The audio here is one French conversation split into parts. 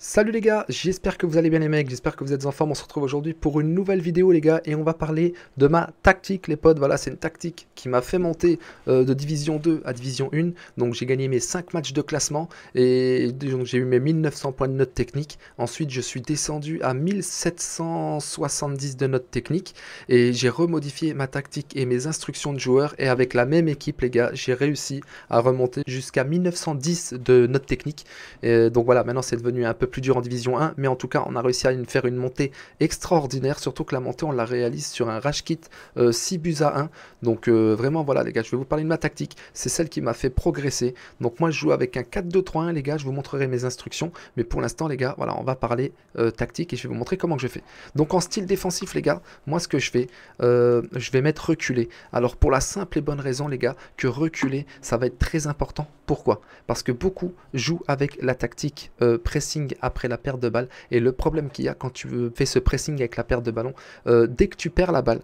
Salut les gars, j'espère que vous allez bien les mecs, j'espère que vous êtes en forme, on se retrouve aujourd'hui pour une nouvelle vidéo les gars et on va parler de ma tactique les potes, voilà c'est une tactique qui m'a fait monter euh, de division 2 à division 1, donc j'ai gagné mes 5 matchs de classement et donc j'ai eu mes 1900 points de notes techniques, ensuite je suis descendu à 1770 de notes techniques et j'ai remodifié ma tactique et mes instructions de joueurs et avec la même équipe les gars j'ai réussi à remonter jusqu'à 1910 de notes techniques et donc voilà maintenant c'est devenu un peu plus dur en Division 1, mais en tout cas, on a réussi à faire une montée extraordinaire, surtout que la montée, on la réalise sur un rush kit 6 buts à 1. Donc euh, vraiment, voilà les gars, je vais vous parler de ma tactique, c'est celle qui m'a fait progresser. Donc moi, je joue avec un 4-2-3-1, les gars, je vous montrerai mes instructions, mais pour l'instant, les gars, voilà, on va parler euh, tactique et je vais vous montrer comment je fais. Donc en style défensif, les gars, moi, ce que je fais, euh, je vais mettre reculer. Alors pour la simple et bonne raison, les gars, que reculer, ça va être très important. Pourquoi Parce que beaucoup jouent avec la tactique pressing après la perte de balle. Et le problème qu'il y a quand tu fais ce pressing avec la perte de ballon, euh, dès que tu perds la balle,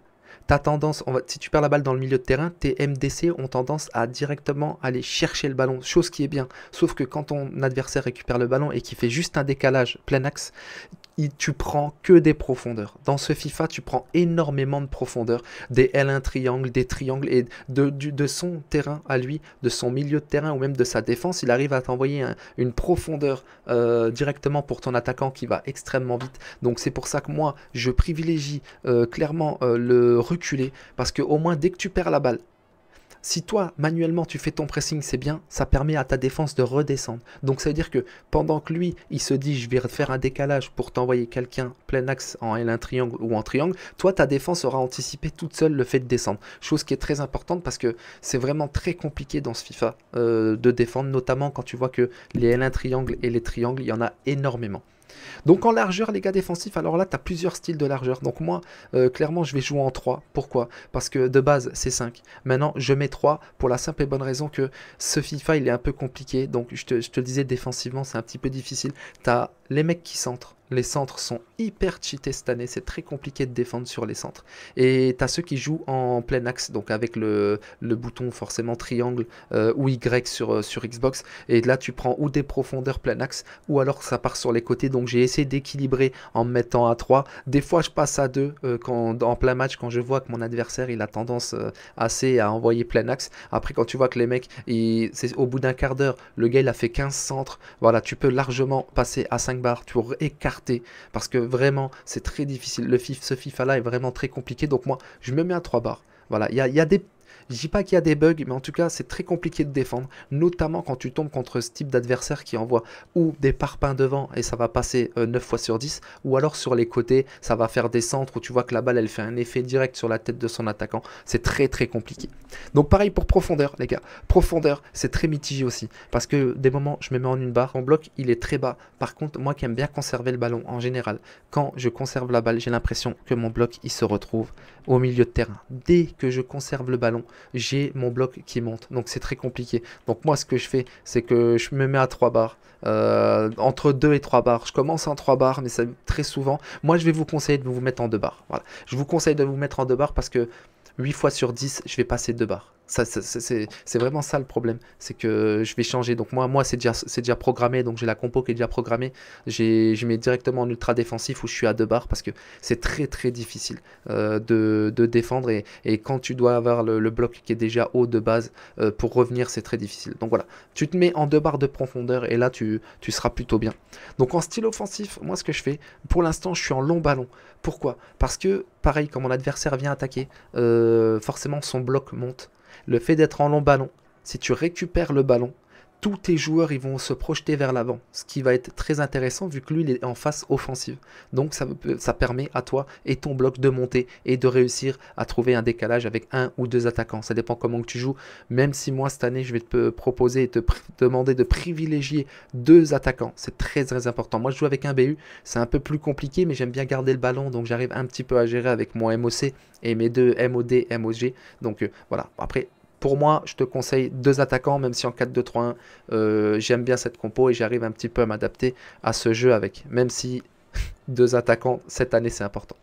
As tendance, si tu perds la balle dans le milieu de terrain, tes MDC ont tendance à directement aller chercher le ballon, chose qui est bien. Sauf que quand ton adversaire récupère le ballon et qu'il fait juste un décalage plein axe, tu prends que des profondeurs. Dans ce FIFA, tu prends énormément de profondeurs, des L1 triangles, des triangles, et de, son terrain à lui, de son milieu de terrain ou même de sa défense, il arrive à t'envoyer une profondeur euh, directement pour ton attaquant qui va extrêmement vite. Donc c'est pour ça que moi, je privilégie euh, clairement euh, le reculer, parce que au moins dès que tu perds la balle, si toi, manuellement, tu fais ton pressing, c'est bien, ça permet à ta défense de redescendre. Donc ça veut dire que pendant que lui, il se dit, je vais faire un décalage pour t'envoyer quelqu'un plein axe en L1 triangle ou en triangle, toi, ta défense aura anticipé toute seule le fait de descendre. Chose qui est très importante parce que c'est vraiment très compliqué dans ce FIFA euh, de défendre, notamment quand tu vois que les L1 triangle et les triangles, il y en a énormément. Donc en largeur, les gars défensifs, alors là, tu as plusieurs styles de largeur. Donc moi, euh, clairement, je vais jouer en 3. Pourquoi Parce que de base, c'est 5. Maintenant, je mets 3 pour la simple et bonne raison que ce FIFA, il est un peu compliqué. Donc je te, je te le disais, défensivement, c'est un petit peu difficile. Tu as les mecs qui centrent les centres sont hyper cheatés cette année, c'est très compliqué de défendre sur les centres. Et tu ceux qui jouent en plein axe, donc avec le, bouton forcément triangle euh, ou Y sur, euh, sur Xbox. Et là, tu prends ou des profondeurs plein axe, ou alors ça part sur les côtés. Donc j'ai essayé d'équilibrer en me mettant à 3. Des fois, je passe à 2 euh, quand, en plein match quand je vois que mon adversaire il a tendance assez à envoyer plein axe. Après, quand tu vois que les mecs, c'est au bout d'un quart d'heure, le gars il a fait 15 centres. Voilà, tu peux largement passer à 5 barres. Tu écarté parce que vraiment, c'est très difficile. Le fif ce FIFA-là est vraiment très compliqué, donc moi, je me mets à trois barres. Voilà, il y a, y a, des je dis pas qu'il y a des bugs, mais en tout cas, c'est très compliqué de défendre, notamment quand tu tombes contre ce type d'adversaire qui envoie ou des parpaings devant et ça va passer 9 euh, fois sur 10, ou alors sur les côtés, ça va faire des centres où tu vois que la balle, elle fait un effet direct sur la tête de son attaquant. C'est très très compliqué. Donc pareil pour profondeur, les gars. Profondeur, c'est très mitigé aussi, parce que des moments, je me mets en une barre, mon bloc, il est très bas. Par contre, moi qui aime bien conserver le ballon en général, quand je conserve la balle, j'ai l'impression que mon bloc, il se retrouve au milieu de terrain. Dès que je conserve le ballon, j'ai mon bloc qui monte. Donc c'est très compliqué. Donc moi ce que je fais, c'est que je me mets à 3 barres. Euh, entre 2 et 3 barres. Je commence en 3 barres, mais ça, très souvent. Moi je vais vous conseiller de vous mettre en 2 barres. Voilà. Je vous conseille de vous mettre en 2 barres parce que 8 fois sur 10, je vais passer 2 barres c'est vraiment ça le problème, c'est que je vais changer. Donc moi, moi c'est déjà, déjà programmé, donc j'ai la compo qui est déjà programmée. Je mets directement en ultra défensif où je suis à deux barres parce que c'est très très difficile euh, de, défendre et, quand tu dois avoir le, bloc qui est déjà haut de base euh, pour revenir, c'est très difficile. Donc voilà, tu te mets en deux barres de profondeur et là tu, tu seras plutôt bien. Donc en style offensif, moi ce que je fais, pour l'instant je suis en long ballon. Pourquoi Parce que pareil, quand mon adversaire vient attaquer, euh, forcément son bloc monte le fait d'être en long ballon. Si tu récupères le ballon, tous tes joueurs ils vont se projeter vers l'avant, ce qui va être très intéressant vu que lui il est en face offensive. Donc ça, ça permet à toi et ton bloc de monter et de réussir à trouver un décalage avec un ou deux attaquants. Ça dépend comment que tu joues. Même si moi cette année je vais te proposer et te demander de privilégier deux attaquants, c'est très très important. Moi je joue avec un BU, c'est un peu plus compliqué mais j'aime bien garder le ballon donc j'arrive un petit peu à gérer avec mon MOC et mes deux MOD, MOG. Donc euh, voilà, après pour moi, je te conseille deux attaquants, même si en 4-2-3-1, euh, j'aime bien cette compo et j'arrive un petit peu à m'adapter à ce jeu avec. Même si deux attaquants cette année, c'est important.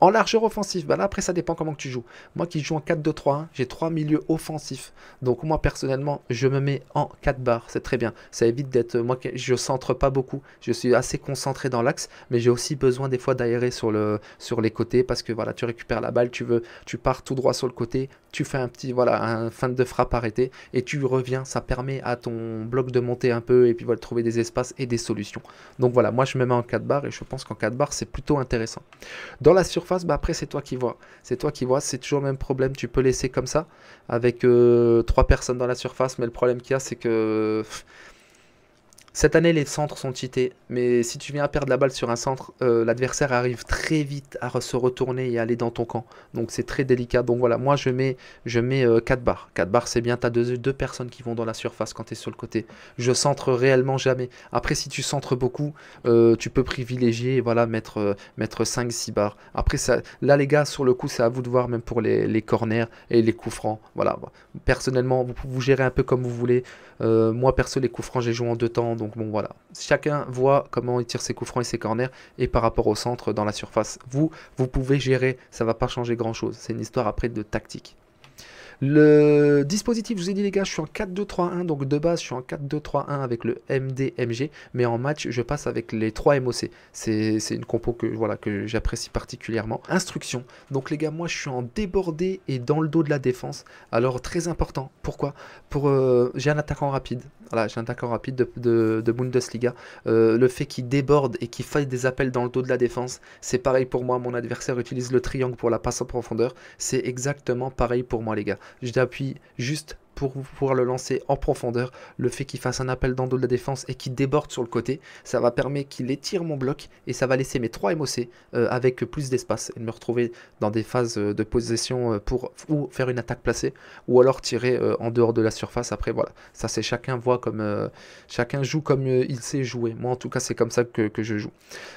En largeur offensive, bah après ça dépend comment que tu joues. Moi qui joue en 4-2-3, j'ai trois milieux offensifs. Donc moi personnellement, je me mets en 4 barres, c'est très bien. Ça évite d'être euh, moi je centre pas beaucoup, je suis assez concentré dans l'axe, mais j'ai aussi besoin des fois d'aérer sur le sur les côtés parce que voilà, tu récupères la balle, tu veux tu pars tout droit sur le côté, tu fais un petit voilà, un fin de frappe arrêté, et tu reviens, ça permet à ton bloc de monter un peu et puis voilà trouver des espaces et des solutions. Donc voilà, moi je me mets en 4 barres et je pense qu'en 4 barres, c'est plutôt intéressant. Dans la surface, bah, après c'est toi qui vois. C'est toi qui vois, c'est toujours le même problème. Tu peux laisser comme ça avec euh, trois personnes dans la surface, mais le problème qu'il y a, c'est que... Cette année, les centres sont cheatés, mais si tu viens à perdre la balle sur un centre, euh, l'adversaire arrive très vite à se retourner et à aller dans ton camp. Donc c'est très délicat. Donc voilà, moi je mets, je mets 4 euh, barres. 4 barres, c'est bien, tu as deux, deux, personnes qui vont dans la surface quand tu es sur le côté. Je centre réellement jamais. Après, si tu centres beaucoup, euh, tu peux privilégier voilà, mettre, mettre 5-6 barres. Après, ça, là les gars, sur le coup, c'est à vous de voir, même pour les, corners et les coups francs. Voilà, personnellement, vous, vous gérez un peu comme vous voulez. moi, perso, les coups francs, j'ai joué en deux temps. Donc donc bon voilà, chacun voit comment il tire ses coups francs et ses corners et par rapport au centre dans la surface. Vous, vous pouvez gérer, ça ne va pas changer grand-chose. C'est une histoire après de tactique. Le dispositif, je vous ai dit les gars, je suis en 4-2-3-1, donc de base, je suis en 4-2-3-1 avec le MDMG, mais en match, je passe avec les 3 MOC. C'est une compo que, voilà, que j'apprécie particulièrement. Instruction, donc les gars, moi je suis en débordé et dans le dos de la défense, alors très important. Pourquoi Pour euh, J'ai un attaquant rapide, voilà, j'ai un attaquant rapide de, Bundesliga. Euh, le fait qu'il déborde et qu'il faille des appels dans le dos de la défense, c'est pareil pour moi, mon adversaire utilise le triangle pour la passe en profondeur, c'est exactement pareil pour moi les gars je t'appuie juste pour pouvoir le lancer en profondeur. Le fait qu'il fasse un appel dans de la défense et qu'il déborde sur le côté, ça va permettre qu'il étire mon bloc et ça va laisser mes 3 MOC euh, avec plus d'espace et de me retrouver dans des phases euh, de possession euh, pour ou faire une attaque placée ou alors tirer en dehors de la surface. Après, voilà, ça c'est chacun voit comme chacun joue comme il sait jouer. Moi en tout cas, c'est comme ça que, je joue.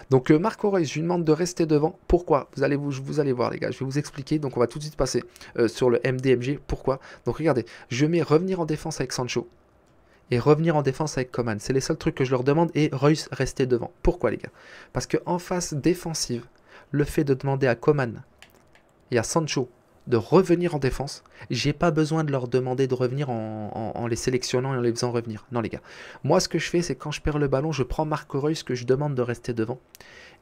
Donc, Marco Reus, je lui demande de rester devant. Pourquoi vous allez, vous, vous allez voir, les gars, je vais vous expliquer. Donc, on va tout de suite passer sur le MDMG. Pourquoi Donc, regardez, je revenir en défense avec Sancho et revenir en défense avec Coman. C'est les seuls trucs que je leur demande et Reus rester devant. Pourquoi les gars Parce que en face défensive, le fait de demander à Coman et à Sancho de revenir en défense, j'ai pas besoin de leur demander de revenir en, les sélectionnant et en les faisant revenir. Non les gars, moi ce que je fais c'est quand je perds le ballon, je prends Marco Reus que je demande de rester devant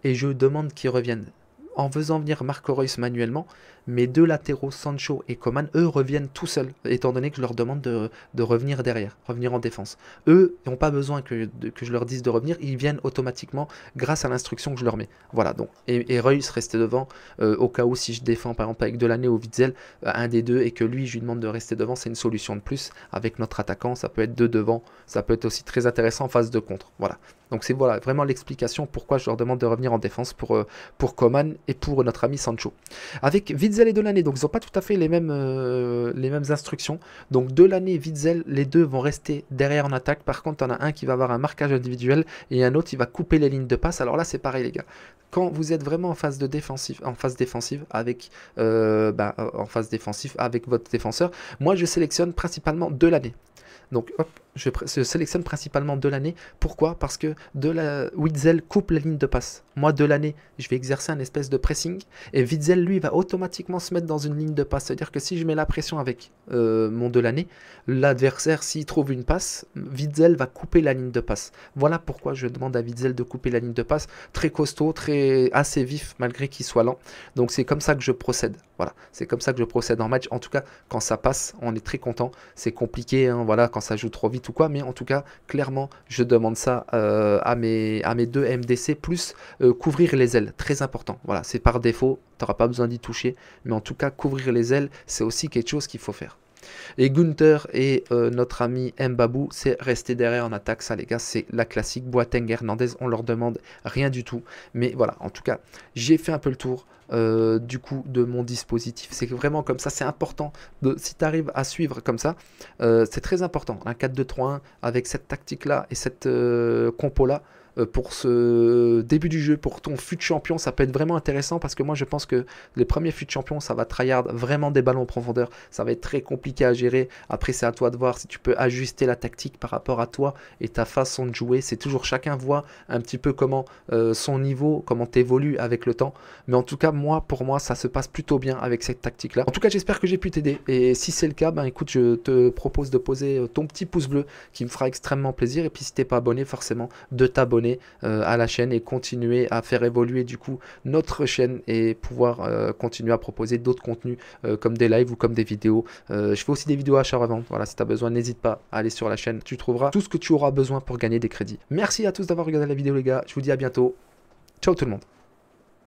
et je demande qu'il revienne en faisant venir Marco Reus manuellement, mes deux latéraux, Sancho et Coman, eux reviennent tout seuls, étant donné que je leur demande de, revenir derrière, revenir en défense. Eux n'ont pas besoin que, je leur dise de revenir, ils viennent automatiquement grâce à l'instruction que je leur mets. Voilà, donc. Et, Reus restait devant, euh, au cas où si je défends par exemple avec Delaney ou Witzel, euh, un des deux, et que lui, je lui demande de rester devant, c'est une solution de plus. Avec notre attaquant, ça peut être deux devant, ça peut être aussi très intéressant en phase de contre. Voilà. Donc c'est voilà, vraiment l'explication pourquoi je leur demande de revenir en défense pour, euh, pour Coman et pour notre ami Sancho. Avec Witzel et l'année. donc ils n'ont pas tout à fait les mêmes, euh, les mêmes instructions. Donc Delaney et Witzel, les deux vont rester derrière en attaque. Par contre, on a un qui va avoir un marquage individuel et un autre qui va couper les lignes de passe. Alors là, c'est pareil les gars. Quand vous êtes vraiment en phase, de défensive, en phase défensive avec, euh, bah, en phase défensive avec votre défenseur, moi je sélectionne principalement Delaney. Donc hop, je, sélectionne principalement de l'année Pourquoi Parce que de la, Witzel coupe la ligne de passe. Moi, de l'année je vais exercer un espèce de pressing. Et Witzel, lui, va automatiquement se mettre dans une ligne de passe. C'est-à-dire que si je mets la pression avec euh, mon de l'année l'adversaire, s'il trouve une passe, Witzel va couper la ligne de passe. Voilà pourquoi je demande à Witzel de couper la ligne de passe. Très costaud, très assez vif, malgré qu'il soit lent. Donc c'est comme ça que je procède. Voilà, c'est comme ça que je procède en match. En tout cas, quand ça passe, on est très content. C'est compliqué, hein, voilà ça joue trop vite ou quoi, mais en tout cas, clairement, je demande ça euh, à, mes, à mes deux MDC, plus euh, couvrir les ailes, très important. Voilà, c'est par défaut, tu n'auras pas besoin d'y toucher, mais en tout cas, couvrir les ailes, c'est aussi quelque chose qu'il faut faire. Et Gunther et euh, notre ami Mbabu c'est resté derrière en attaque, ça les gars, c'est la classique. Boateng, Hernandez, on leur demande rien du tout. Mais voilà, en tout cas, j'ai fait un peu le tour. Euh, du coup de mon dispositif. C'est vraiment comme ça, c'est important. De, si tu arrives à suivre comme ça, euh, c'est très important. Hein. Un 4-2-3-1 avec cette tactique-là et cette compo-là, euh, pour ce début du jeu, pour ton fut champion, ça peut être vraiment intéressant parce que moi je pense que les premiers fut champions, ça va tryhard vraiment des ballons en profondeur, ça va être très compliqué à gérer. Après, c'est à toi de voir si tu peux ajuster la tactique par rapport à toi et ta façon de jouer. C'est toujours chacun voit un petit peu comment euh, son niveau, comment t'évolues avec le temps. Mais en tout cas, moi, pour moi, ça se passe plutôt bien avec cette tactique-là. En tout cas, j'espère que j'ai pu t'aider. Et si c'est le cas, ben écoute, je te propose de poser euh, ton petit pouce bleu qui me fera extrêmement plaisir. Et puis si t'es pas abonné, forcément de t'abonner euh, à la chaîne et continuer à faire évoluer du coup notre chaîne et pouvoir euh, continuer à proposer d'autres contenus euh, comme des lives ou comme des vidéos. je fais aussi des vidéos achat avant. Voilà, si tu as besoin, n'hésite pas à aller sur la chaîne. Tu trouveras tout ce que tu auras besoin pour gagner des crédits. Merci à tous d'avoir regardé la vidéo les gars. Je vous dis à bientôt. Ciao tout le monde.